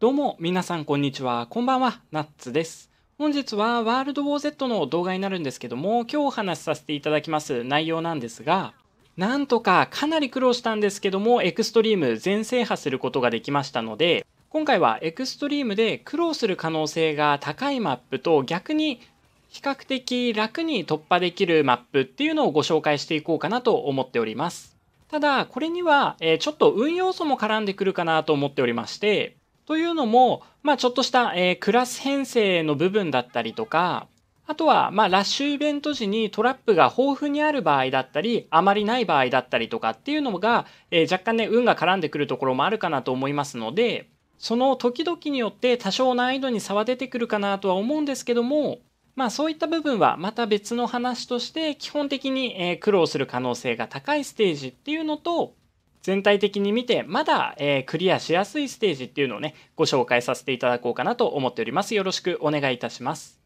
どうも皆さんこんにちは。こんばんは。ナッツです。本日はワールドウォー Z の動画になるんですけども、今日お話しさせていただきます内容なんですが、なんとかかなり苦労したんですけども、エクストリーム全制覇することができましたので、今回はエクストリームで苦労する可能性が高いマップと逆に比較的楽に突破できるマップっていうのをご紹介していこうかなと思っております。ただ、これには、えちょっと運要素も絡んでくるかなと思っておりまして、というのも、まあ、ちょっとした、えー、クラス編成の部分だったりとか、あとは、まあ、ラッシュイベント時にトラップが豊富にある場合だったり、あまりない場合だったりとかっていうのが、えー、若干ね、運が絡んでくるところもあるかなと思いますので、その時々によって多少難易度に差は出てくるかなとは思うんですけども、まあそういった部分はまた別の話として基本的に苦労する可能性が高いステージっていうのと、全体的に見てまだ、えー、クリアしやすいステージっていうのをねご紹介させていただこうかなと思っておりますよろしくお願いいたします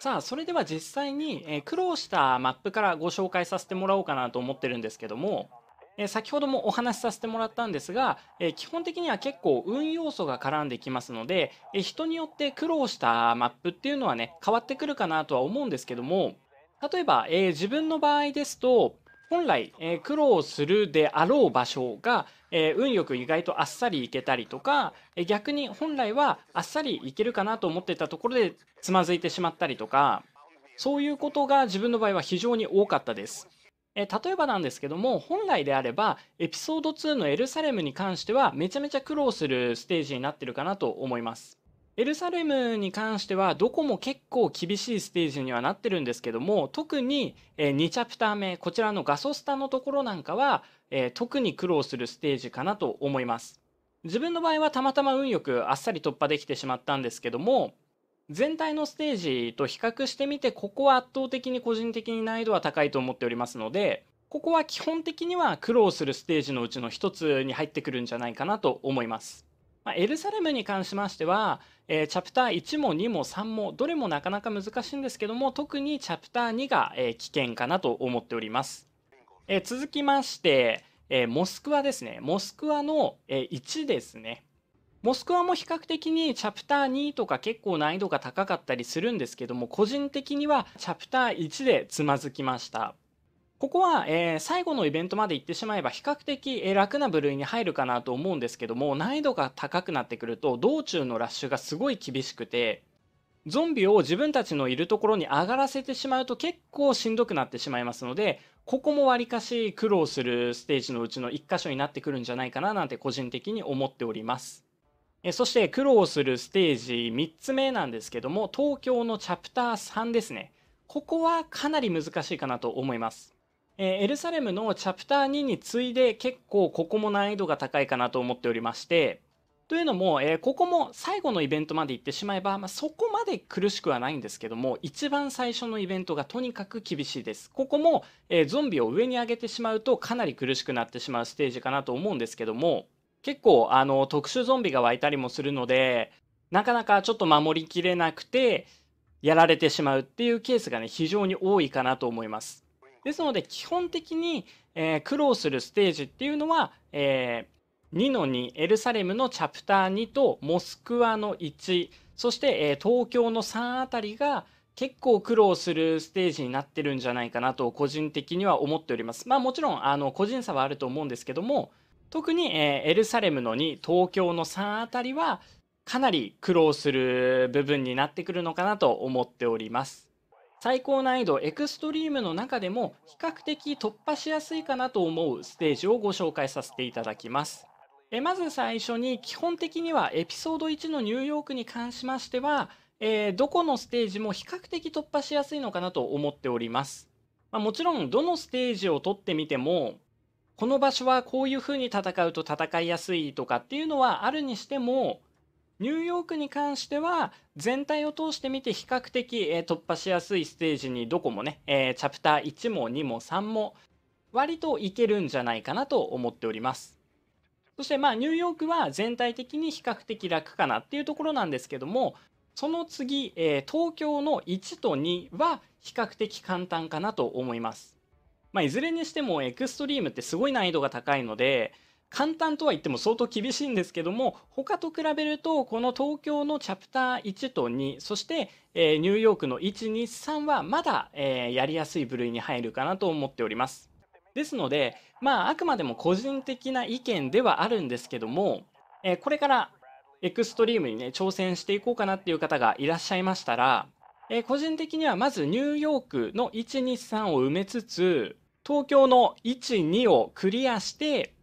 さあそれでは実際に、えー、苦労したマップからご紹介させてもらおうかなと思ってるんですけども、え先ほどもお話しさせてもらったんですが、え基本的には結構運要素が絡んできますので、え人によって苦労したマップっていうのはね変わってくるかなとは思うんですけども例えば、え自分の場合ですと本来、えー、苦労するであろう場所が、えー、運よく意外とあっさり行けたりとか、えー、逆に本来はあっさり行けるかなと思ってたところでつまずいてしまったりとかそういうことが自分の場合は非常に多かったです。え例えばなんですけども本来であればエピソード2のエルサレムに関してはめちゃめちゃ苦労するステージになってるかなと思います。エルサレムに関してはどこも結構厳しいステージにはなってるんですけども特に2チャプター目こちらのガソスタのところなんかは特に苦労するステージかなと思います自分の場合はたまたま運よくあっさり突破できてしまったんですけども全体のステージと比較してみてここは圧倒的に個人的に難易度は高いと思っておりますのでここは基本的には苦労するステージのうちの一つに入ってくるんじゃないかなと思いますまあ、エルサレムに関しましては、えー、チャプター1も2も3もどれもなかなか難しいんですけども特にチャプター2が、えー、危険かなと思っております、えー、続きまして、えモスクワですねモスクワの、え1ですねモスクワも比較的にチャプター2とか結構難易度が高かったりするんですけども個人的にはチャプター1でつまずきましたここは、えー、最後のイベントまで行ってしまえば比較的、えー、楽な部類に入るかなと思うんですけども難易度が高くなってくると道中のラッシュがすごい厳しくてゾンビを自分たちのいるところに上がらせてしまうと結構しんどくなってしまいますのでここもわりかし苦労するステージのうちの1箇所になってくるんじゃないかななんて個人的に思っております。えそして苦労するステージ3つ目なんですけども東京のチャプター3ですね。ここはかなり難しいかなと思います。えー、エルサレムのチャプター2に次いで結構ここも難易度が高いかなと思っておりまして、というのも、えー、ここも最後のイベントまで行ってしまえば、まあ、そこまで苦しくはないんですけども、一番最初のイベントがとにかく厳しいです。ここも、えー、ゾンビを上に上げてしまうとかなり苦しくなってしまうステージかなと思うんですけども、結構あの特殊ゾンビが湧いたりもするので、なかなかちょっと守りきれなくて、やられてしまうっていうケースがね、非常に多いかなと思います。ですので、基本的に、えー、苦労するステージっていうのは、えー、2の2、エルサレムのチャプター2とモスクワの1、そして、えー、東京の3あたりが、結構苦労するステージになってるんじゃないかなと個人的には思っております。まあもちろんあの個人差はあると思うんですけども特に、えー、エルサレムの2東京の3あたりはかなり苦労する部分になってくるのかなと思っております。最高難易度エクストリームの中でも比較的突破しやすいかなと思うステージをご紹介させていただきます。えまず最初に基本的にはエピソード1のニューヨークに関しましては、えー、どこのステージも比較的突破しやすいのかなと思っております。まあ、もちろんどのステージを取ってみてもこの場所はこういう風に戦うと戦いやすいとかっていうのはあるにしてもニューヨークに関しては全体を通してみて比較的、えー、突破しやすいステージにどこもね、えー、チャプター1も2も3も割といけるんじゃないかなと思っております。そしてまあニューヨークは全体的に比較的楽かなっていうところなんですけどもその次、えー、東京の1と2は比較的簡単かなと思います。まあ、いずれにしてもエクストリームってすごい難易度が高いので簡単とは言っても相当厳しいんですけども他と比べるとこの東京のチャプター1と2そして、えー、ニューヨークの123はまだ、えー、やりやすい部類に入るかなと思っております。ですのでまああくまでも個人的な意見ではあるんですけども、えー、これからエクストリームにね挑戦していこうかなっていう方がいらっしゃいましたら、え個人的にはまずニューヨークの123を埋めつつ東京の12をクリアして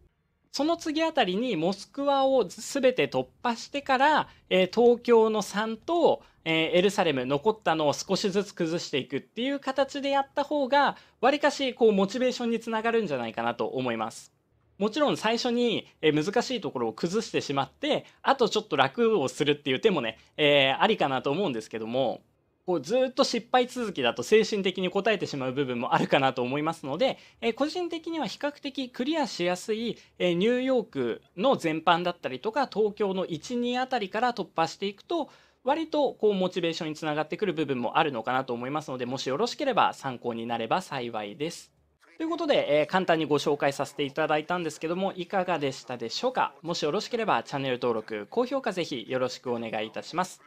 その次あたりにモスクワを全て突破してから、え東京の3と、えエルサレム残ったのを少しずつ崩していくっていう形でやった方が、わりかしこうモチベーションにつながるんじゃないかなと思います。もちろん最初に難しいところを崩してしまって、あとちょっと楽をするっていう手もね、えー、ありかなと思うんですけども、こうずっと失敗続きだと精神的に応えてしまう部分もあるかなと思いますので、え個人的には比較的クリアしやすい、えニューヨークの全般だったりとか東京の12あたりから突破していくと割とこうモチベーションにつながってくる部分もあるのかなと思いますのでもしよろしければ参考になれば幸いです。ということで、えー、簡単にご紹介させていただいたんですけどもいかがでしたでしょうかもしよろしければチャンネル登録高評価ぜひよろしくお願いいたします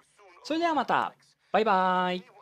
それではまたバイバイ